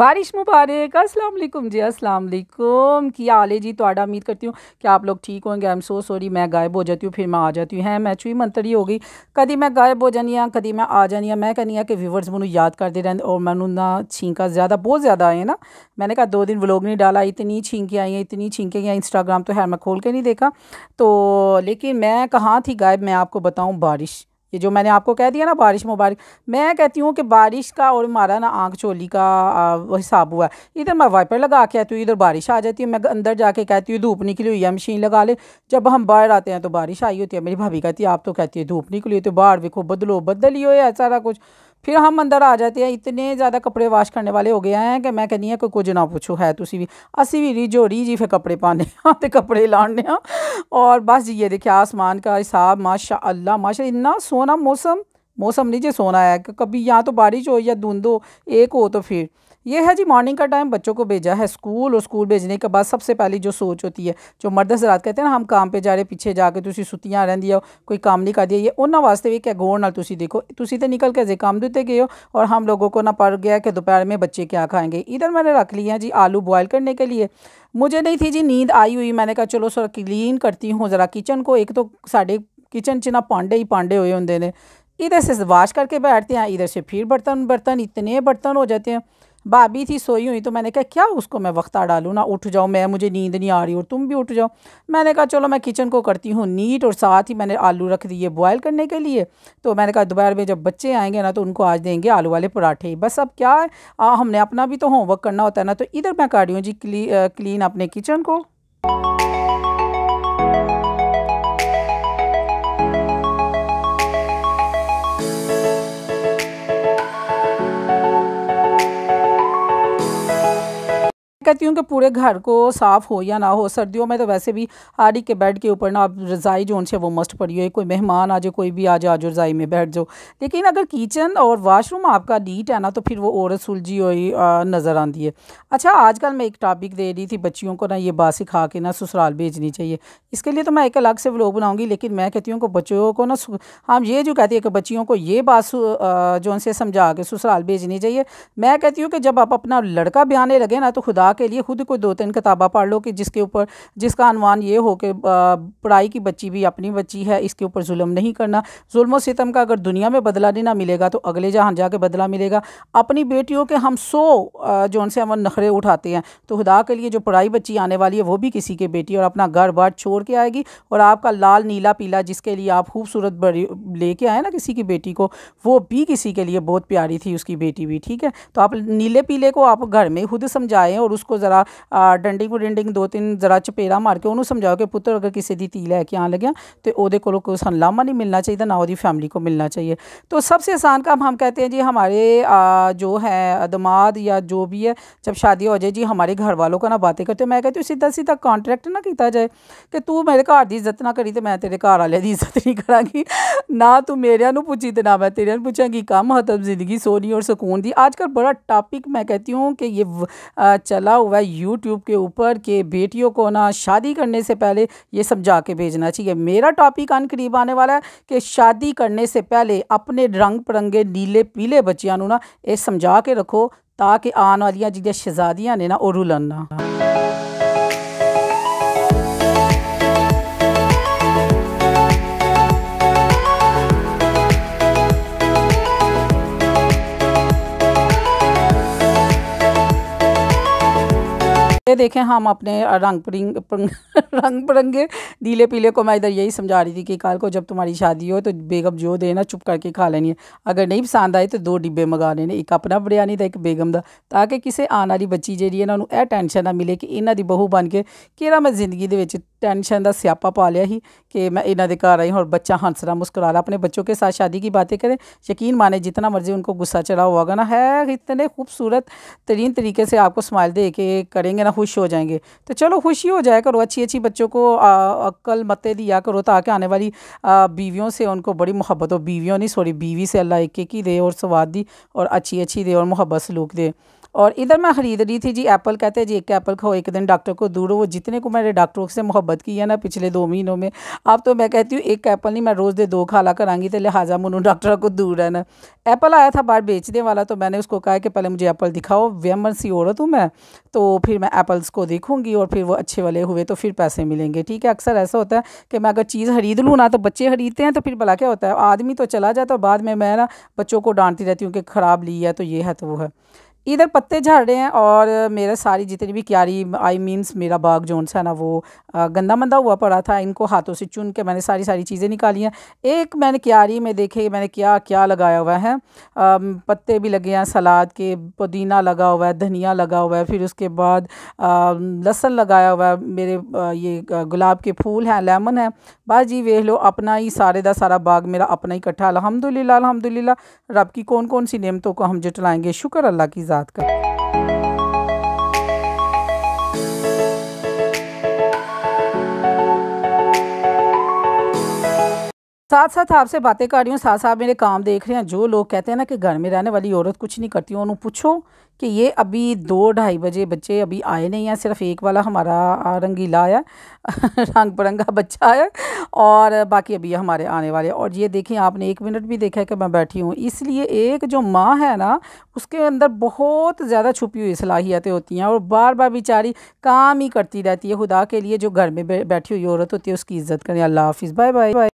बारिश मुबारक अस्सलाम वालेकुम जी अस्सलाम वालेकुम की आले जी थोड़ा उम्मीद करती हूँ कि आप लोग ठीक होंगे आई एम सो सॉरी मैं गायब हो जाती हूँ फिर मैं आ जाती हूँ है मैं चुई मंतरी हो गई कभी मैं गायब हो जानी हाँ कभी मैं आ जानी हाँ मैं कहनी हाँ कि व्यूवर्स मैं याद करते रहते और मैं ना छींका ज़्यादा बहुत ज़्यादा आए ना मैंने कहा दो दिन व्लॉग नहीं डाला इतनी छींकें आई हैं इतनी छींकें आई इंस्टाग्राम तो है मैं खोल के नहीं देखा तो लेकिन मैं कहाँ थी गायब मैं आपको बताऊँ बारिश ये जो मैंने आपको कह दिया ना बारिश मुबारक मैं कहती हूँ कि बारिश का और हमारा ना आँख चोली का हिसाब हुआ है इधर मैं वाइपर लगा के आती हूँ इधर बारिश आ जाती है मैं अंदर जाके कहती हूँ धूप निकली हुई है मशीन लगा ले जब हम बाहर आते हैं तो बारिश आई होती है मेरी भाभी कहती है आप तो कहती है धूप निकली हुई तो बाढ़ देखो बदलो बदल ही हो सारा कुछ फिर हम अंदर आ जाते हैं इतने ज़्यादा कपड़े वाश करने वाले हो गए हैं कि मैं कहनी है कोई कुछ ना पूछो है तुम भी असी भी रिझो रिझी फिर कपड़े पाने तो कपड़े लाने और बस ये देखिए आसमान का हिसाब माशा अल्लाह माशा इन्ना सोहना मौसम मौसम नीचे सोना है कि कभी यहाँ तो बारिश हो या धुंध हो एक हो तो फिर ये है जी मॉर्निंग का टाइम बच्चों को भेजा है स्कूल और स्कूल भेजने के बाद सबसे पहली जो सोच होती है जो मर्द हजरात कहते हैं ना हम काम पे जा रहे पीछे जाके सुतियाँ रह दिया कोई काम नहीं कर दिया ये उन्होंने वास्ते भी क्या गौर ना तुम देखो तुम तो निकल के जे काम देते गए हो और हम लोगों को ना पड़ गया कि दोपहर में बच्चे क्या खाएंगे इधर मैंने रख लिया जी आलू बॉयल करने के लिए मुझे नहीं थी जी नींद आई हुई मैंने कहा चलो सर क्लीन करती हूँ ज़रा किचन को एक तो साढ़े किचन च ना पांडे ही पांडे हुए होंगे ने इधर से वाश करके बैठते हैं इधर से फिर बर्तन बर्तन इतने बर्तन हो जाते हैं भाभी थी सोई हुई तो मैंने कहा क्या उसको मैं वक्ता डालूँ ना उठ जाओ मैं मुझे नींद नहीं आ रही और तुम भी उठ जाओ मैंने कहा चलो मैं किचन को करती हूँ नीट और साथ ही मैंने आलू रख दिए बॉयल करने के लिए तो मैंने कहा दोपहर में जब बच्चे आएंगे ना तो उनको आज देंगे आलू वाले पराठे बस अब क्या है आ, हमने अपना भी तो होमवर्क करना होता है ना तो इधर मैं कर रही हूँ जी क्ली, क्लीन अपने किचन को कहती हूँ कि पूरे घर को साफ़ हो या ना हो सर्दियों में तो वैसे भी हाड़ी के बेड के ऊपर ना आप रज़ाई जो उनसे वो मस्ट पड़ी हो कोई मेहमान आ जाए कोई भी आ जाए आज रज़ाई में बैठ जाओ लेकिन अगर किचन और वाशरूम आपका नीट है ना तो फिर वो और सुलझी हुई नज़र आती है अच्छा आजकल मैं एक टॉपिक दे रही थी बच्चियों को ना ये बात सिखा के ना ससुराल भेजनी चाहिए इसके लिए तो मैं एक अलग से वो बनाऊँगी लेकिन मैं कहती हूँ कि बच्चों को ना हम हाँ, ये जो कहती है कि बच्चियों को ये बात जो उनसे समझा के ससुराल भेजनी चाहिए मैं कहती हूँ कि जब आप अपना लड़का ब्याने लगे ना तो खुदा खुदा के लिए खुद कोई दो तीन किताबा पढ़ लो कि जिसके ऊपर जिसका अनवान ये हो कि पढ़ाई की बच्ची भी अपनी बच्ची है इसके ऊपर जुल्म नहीं करना जुल्म सितम का अगर दुनिया में बदला नहीं ना मिलेगा तो अगले जहाँ जाके बदला मिलेगा अपनी बेटियों के हम सो जो उनसे हम नखरे उठाते हैं तो खुदा के लिए जो पढ़ाई बच्ची आने वाली है वो भी किसी के बेटी और अपना घर बार छोड़ के आएगी और आपका लाल नीला पीला जिसके लिए आप खूबसूरत बड़ी लेके आए ना किसी की बेटी को वो भी किसी के लिए बहुत प्यारी थी उसकी बेटी भी ठीक है तो आप नीले पीले को आप घर में खुद समझाएं और उस उसको ज़रा डंडी को ਡਿੰਡਿੰਗ दो तीन जरा चपेरा मार के उन्होंने समझाओ कि पुत्र अगर किसी की ਧੀ लैके ਕੇ लगे तो वो को ਕੋਲੋਂ लामा नहीं मिलना चाहिए ना वो फैमिली को मिलना चाहिए तो सबसे आसान काम हम कहते हैं जी हमारे जो है दमाद या जो भी है जब शादी हो जाए जी हमारे घर वालों का ना बातें करते मैं कहती हूँ सीधा सीधा कॉन्ट्रैक्ट ना किया जाए कि तू मेरे घर की इज्जत ना करी तो मैं तेरे घर वाले की इज्जत नहीं करा ना तू मेरे पूछी तो ना मैं तेरे पूछागी कम हतम जिंदगी सोनी और सुकून दी आजकल बड़ा टॉपिक मैं कहती हूँ कि ये चला डाला हुआ है यूट्यूब के ऊपर के बेटियों को ना शादी करने से पहले ये समझा के भेजना चाहिए मेरा टॉपिक अन करीब आने वाला है कि शादी करने से पहले अपने रंग बिरंगे नीले पीले ਬੱਚਿਆਂ ना ये समझा के रखो ताकि आने वाली ਆਉਣ ਵਾਲੀਆਂ ਜਿਹੜੀਆਂ ਸ਼ਹਿਜ਼ਾਦੀਆਂ ਨੇ ਨਾ ਉਹ होते देखें हम अपने रंग परिंग रंग बिरंगे नीले पीले को मैं इधर यही समझा रही थी कि कल को जब तुम्हारी शादी हो तो बेगम जो देना चुप करके खा लेनी है अगर नहीं पसंद आए तो दो डिब्बे मंगा लेने एक अपना ਬਿਰਿਆਨੀ ਦਾ ਇੱਕ ਬੇਗਮ ਦਾ ਤਾਂ ਕਿ ਕਿਸੇ ਆਉਣ ਵਾਲੀ ਬੱਚੀ ਜਿਹੜੀ ना ਨੂੰ ਇਹ ਟੈਨਸ਼ਨ ਨਾ ਮਿਲੇ ਕਿ ਇਹਨਾਂ ਦੀ ਬਹੂ ਬਣ ਕੇ ਕਿਹੜਾ ਮੈਂ ਜ਼ਿੰਦਗੀ ਦੇ ਵਿੱਚ ਟੈਨਸ਼ਨ ਦਾ कि मैं इन अधिकार घर आई और बच्चा हंस रहा मुस्कुरा रहा अपने बच्चों के साथ शादी की बातें करें यकीन माने जितना मर्ज़ी उनको गुस्सा चढ़ा होगा ना है इतने खूबसूरत तरीन तरीके से आपको स्माइल दे के करेंगे ना खुश हो जाएंगे तो चलो खुशी हो जाए करो अच्छी अच्छी बच्चों को अक्ल मत दिया करो ताकि आने वाली बीवियों से उनको बड़ी मोहब्बत हो बीवियों नहीं सॉरी बीवी से अल्लाह एक एक ही दे और स्वाद दी और अच्छी अच्छी दे और मोहब्बत सलूक दे और इधर मैं ख़रीद रही थी जी एप्पल कहते हैं जी एक एप्पल खाओ एक दिन डॉक्टर को दूर वो जितने को मैंने डॉक्टरों से मोहब्बत की है ना पिछले दो महीनों में अब तो मैं कहती हूँ एक एप्पल नहीं मैं रोज़ दे दो खाला करांगी तो लिहाजा मनु डॉक्टर को दूर रहना एप्पल आया था बाहर बेचने वाला तो मैंने उसको कहा कि पहले मुझे एप्पल दिखाओ व्यमन सी औरत हूँ मैं तो फिर मैं एप्पल्स को देखूँगी और फिर वो अच्छे वाले हुए तो फिर पैसे मिलेंगे ठीक है अक्सर ऐसा होता है कि मैं अगर चीज़ खरीद लूँ ना तो बच्चे खरीदते हैं तो फिर भला क्या होता है आदमी तो चला जाता है बाद में मैं ना बच्चों को डांटती रहती हूँ कि ख़राब ली है तो ये है तो वो है इधर पत्ते झड़ रहे हैं और मेरे सारी जितनी भी क्यारी आई मीन्स मेरा बाग जोन सा है ना वो गंदा मंदा हुआ पड़ा था इनको हाथों से चुन के मैंने सारी सारी चीज़ें निकाली हैं एक मैंने क्यारी में देखे मैंने क्या क्या लगाया हुआ है पत्ते भी लगे हैं सलाद के पुदीना लगा हुआ है धनिया लगा हुआ है फिर उसके बाद लहसन लगाया हुआ है मेरे ये गुलाब के फूल हैं लेमन है बाजी वेह लो अपना ही सारे दा सारा बाग मेरा अपना ही इकट्ठा अलहमदिल्ला अलहमदिल्ला रब की कौन कौन सी नियमतों को हम जटलाएँगे शुक्र अल्लाह की आज़ाद का साथ साथ आपसे बातें कर रही हूँ साथ साथ मेरे काम देख रहे हैं जो लोग कहते हैं ना कि घर में रहने वाली औरत कुछ नहीं करती उन्होंने पूछो कि ये अभी दो ढाई बजे बच्चे अभी आए नहीं हैं सिर्फ एक वाला हमारा रंगीला आया रंग बिरंगा बच्चा आया और बाकी अभी हमारे आने वाले और ये देखें आपने एक मिनट भी देखा है कि मैं बैठी हूँ इसलिए एक जो माँ है ना उसके अंदर बहुत ज़्यादा छुपी हुई सलाहियतें होती हैं और बार बार बेचारी काम ही करती रहती है खुदा के लिए जो घर में बैठी हुई औरत होती है उसकी इज्जत करें अल्लाह हाफिज़ बाय बाय बाय